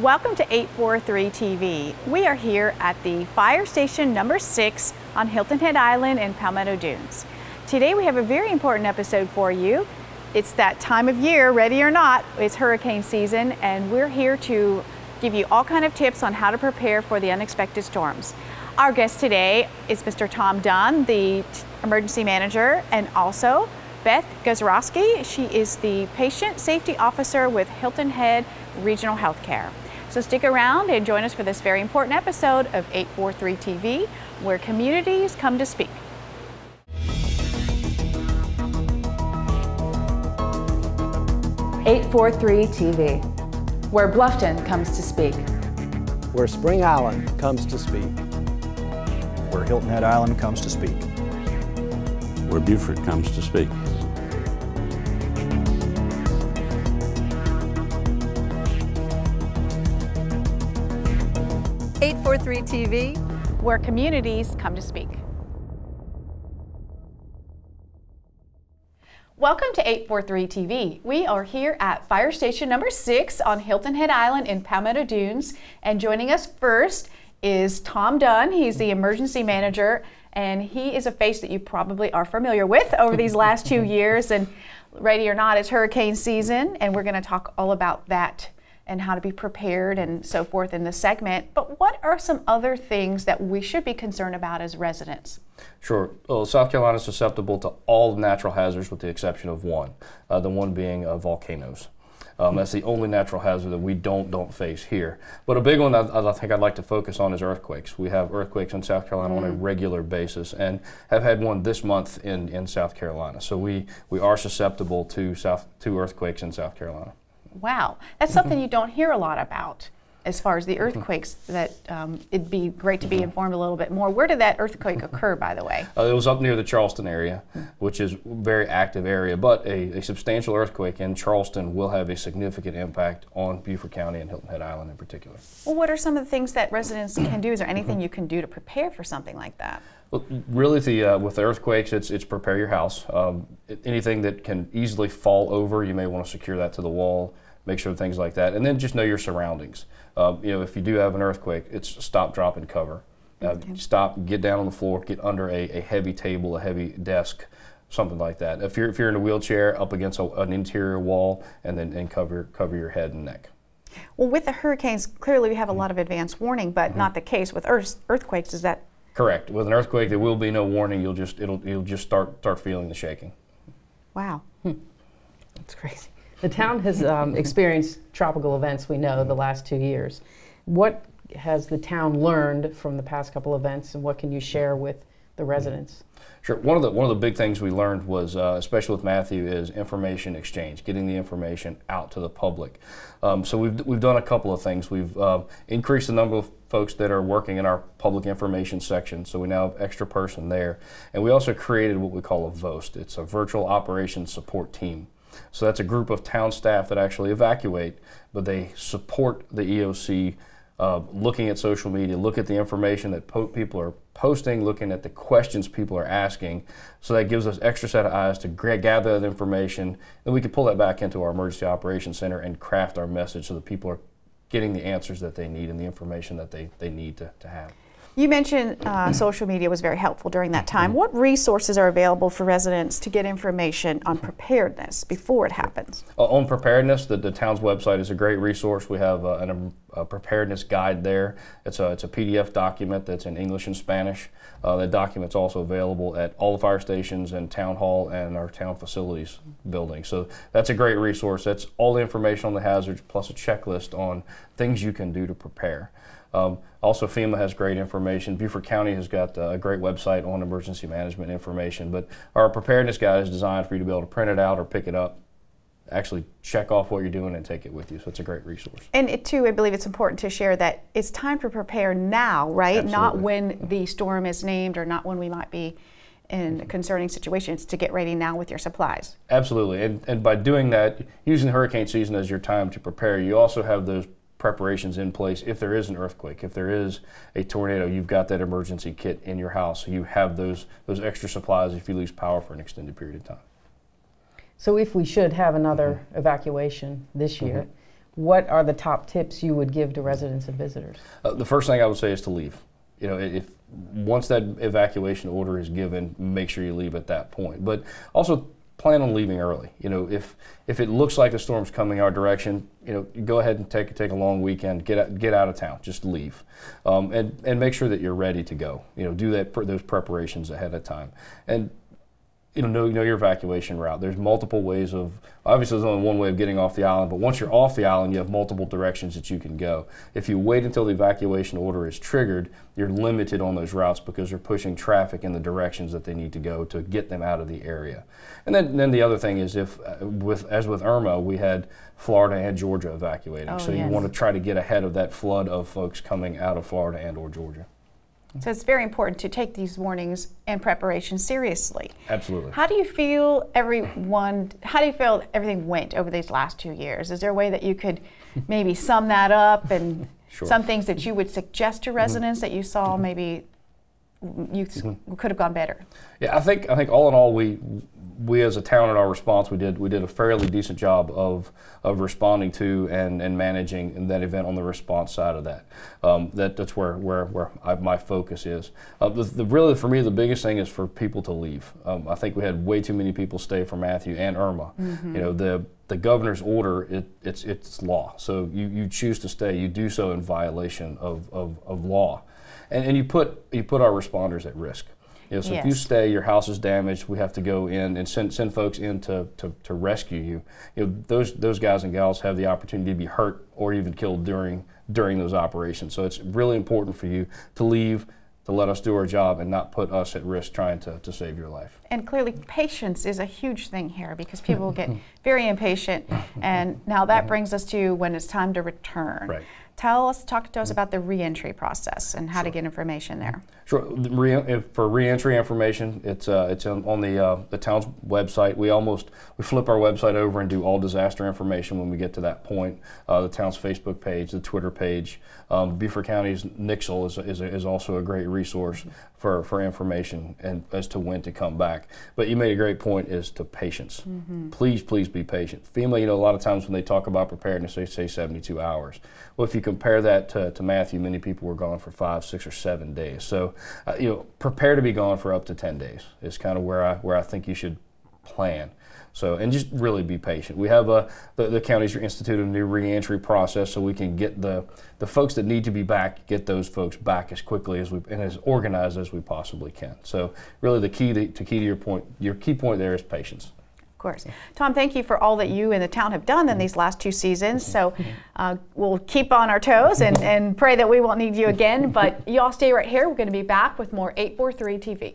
Welcome to 843 TV. We are here at the fire station number six on Hilton Head Island in Palmetto Dunes. Today we have a very important episode for you. It's that time of year, ready or not, it's hurricane season and we're here to give you all kind of tips on how to prepare for the unexpected storms. Our guest today is Mr. Tom Dunn, the emergency manager, and also Beth Gazrowski. She is the patient safety officer with Hilton Head Regional Healthcare. So stick around and join us for this very important episode of 843 TV, where communities come to speak. Eight Four Three TV, where Bluffton comes to speak, where Spring Island comes to speak, where Hilton Head Island comes to speak, where Beaufort comes to speak. 843 TV, where communities come to speak. Welcome to 843 TV. We are here at fire station number six on Hilton Head Island in Palmetto Dunes. And joining us first is Tom Dunn. He's the emergency manager, and he is a face that you probably are familiar with over these last two years. And ready or not, it's hurricane season, and we're going to talk all about that and how to be prepared and so forth in this segment. But what are some other things that we should be concerned about as residents? Sure. Well, South Carolina is susceptible to all natural hazards with the exception of one, uh, the one being uh, volcanoes. Um, that's the only natural hazard that we don't don't face here. But a big one that I, think I'd like to focus on is earthquakes. We have earthquakes in South Carolina mm. on a mm. regular basis, and have had one this month in, in South Carolina. So we we are susceptible to South to earthquakes in South Carolina wow, that's mm-hmm. something you don't hear a lot about as far as the mm-hmm. earthquakes that um, it'd be great to be mm-hmm. informed a little bit more. Where did that earthquake occur, by the way? Uh, it was up near the Charleston area, which is a very active area, but a, a, substantial earthquake in Charleston will have a significant impact on Beaufort County and Hilton Head Island in particular. Well, what are some of the things that residents can do? Is there anything you can do to prepare for something like that? Well, really, the, uh, with earthquakes, it's, it's prepare your house. Um, anything that can easily fall over, you may want to secure that to the wall make sure things like that, and then just know your surroundings. Uh, you know, if you do have an earthquake, it's stop, drop, and cover. Uh, okay. Stop, get down on the floor, get under a, a heavy table, a heavy desk, something like that. If you're if you're in a wheelchair, up against a, an interior wall, and then and cover cover your head and neck. Well, with the hurricanes, clearly we have a mm-hmm. lot of advance warning, but mm -hmm. not the case with earthquakes. Is that correct? With an earthquake, there will be no warning. You'll just it'll you'll just start start feeling the shaking. Wow, hmm. that's crazy. The town has um, experienced tropical events, we know, the last two years. What has the town learned from the past couple events, and what can you share with the residents? Sure. One of the one of the big things we learned was, uh, especially with Matthew, is information exchange, getting the information out to the public. Um, so we've we've done a couple of things. We've uh, increased the number of folks that are working in our public information section, so we now have extra person there, and we also created what we call a VOST. It's a virtual operations support team. So that's a group of town staff that actually evacuate, but they support the EOC uh, looking at social media, look at the information that people are posting, looking at the questions people are asking. So that gives us extra set of eyes to gather that information. and we can pull that back into our emergency operations center and craft our message so that people are getting the answers that they need and the information that they, they need to, to have. You mentioned uh, social media was very helpful during that time. What resources are available for residents to get information on preparedness before it happens? Uh, on preparedness, the, the, town's website is a great resource. We have uh, an, um, a preparedness guide there. It's a, it's a PDF document that's in English and Spanish. Uh, that document's also available at all the fire stations and town hall and our town facilities building. So that's a great resource. That's all the information on the hazards plus a checklist on things you can do to prepare. Um, also, FEMA has great information. Beaufort County has got uh, a great website on emergency management information. But our preparedness guide is designed for you to be able to print it out or pick it up actually check off what you're doing and take it with you. So it's a great resource. And it, too, I believe it's important to share that it's time to prepare now, right? Absolutely. Not when the storm is named or not when we might be in mm-hmm. concerning situations to get ready now with your supplies. Absolutely. And, and by doing that, using hurricane season as your time to prepare, you also have those preparations in place if there is an earthquake, if there is a tornado, you've got that emergency kit in your house. So you have those those extra supplies if you lose power for an extended period of time. So if we should have another mm -hmm. evacuation this year, mm -hmm. what are the top tips you would give to residents and visitors? Uh, the first thing I would say is to leave. You know, if once that evacuation order is given, make sure you leave at that point. But also plan on leaving early. You know, if if it looks like a storm's coming our direction, you know, go ahead and take take a long weekend. Get out, get out of town. Just leave, um, and and make sure that you're ready to go. You know, do that those preparations ahead of time, and you know, know, know your evacuation route. There's multiple ways of, obviously there's only one way of getting off the island, but once you're off the island, you have multiple directions that you can go. If you wait until the evacuation order is triggered, you're limited on those routes because they're pushing traffic in the directions that they need to go to get them out of the area. And then, then the other thing is if, uh, with, as with Irma, we had Florida and Georgia evacuating. Oh, so yes. you want to try to get ahead of that flood of folks coming out of Florida and or Georgia. So it's very important to take these warnings and preparation seriously. Absolutely. How do you feel everyone? How do you feel everything went over these last two years? Is there a way that you could maybe sum that up and sure. some things that you would suggest to mm-hmm. residents mm -hmm. that you saw mm -hmm. maybe you mm -hmm. could have gone better? Yeah, I think I think all in all we we as a town in our response, we did we did a fairly decent job of of responding to and, and managing that event on the response side of that. Um, that that's where where where I, my focus is. Uh, the, the, really for me the biggest thing is for people to leave. Um, I think we had way too many people stay for Matthew and Irma. Mm -hmm. You know the the governor's order, it, it's, it's law. So you, you choose to stay, you do so in violation of, of, of law. And, and you, put, you put our responders at risk. You know, so yes. if you stay, your house is damaged. We have to go in and send, send folks in to, to, to rescue you. You know, those those guys and gals have the opportunity to be hurt or even killed during during those operations. So it's really important for you to leave to let us do our job and not put us at risk trying to, to save your life. And clearly, patience is a huge thing here because people get very impatient. And now that brings us to when it's time to return. Right. Tell us, talk to us mm-hmm. about the reentry process and how sure. to get information there. Mm-hmm. Sure. Re for reentry information, it's uh, it's on, the uh, the town's website. We almost we flip our website over and do all disaster information when we get to that point. Uh, the town's Facebook page, the Twitter page, um, Beaufort County's Nixel is is, is also a great resource mm-hmm. for, for information and as to when to come back. But you made a great point as to patience. Mm -hmm. Please, please be patient. FEMA, you know, a lot of times when they talk about preparedness, they say 72 hours. Well, if you compare that to, to Matthew, many people were gone for five, six, or seven days. So, uh, you know, prepare to be gone for up to 10 days is kind of where I, where I think you should plan. So, and just really be patient. We have a, the, the are instituted a new reentry process so we can get the, the folks that need to be back, get those folks back as quickly as we, and as organized as we possibly can. So really the key to, to key to your point, your key point there is patience course. Tom, thank you for all that you and the town have done in these last two seasons. So uh, we'll keep on our toes and, and pray that we won't need you again. But y'all stay right here. We're going to be back with more 843 TV.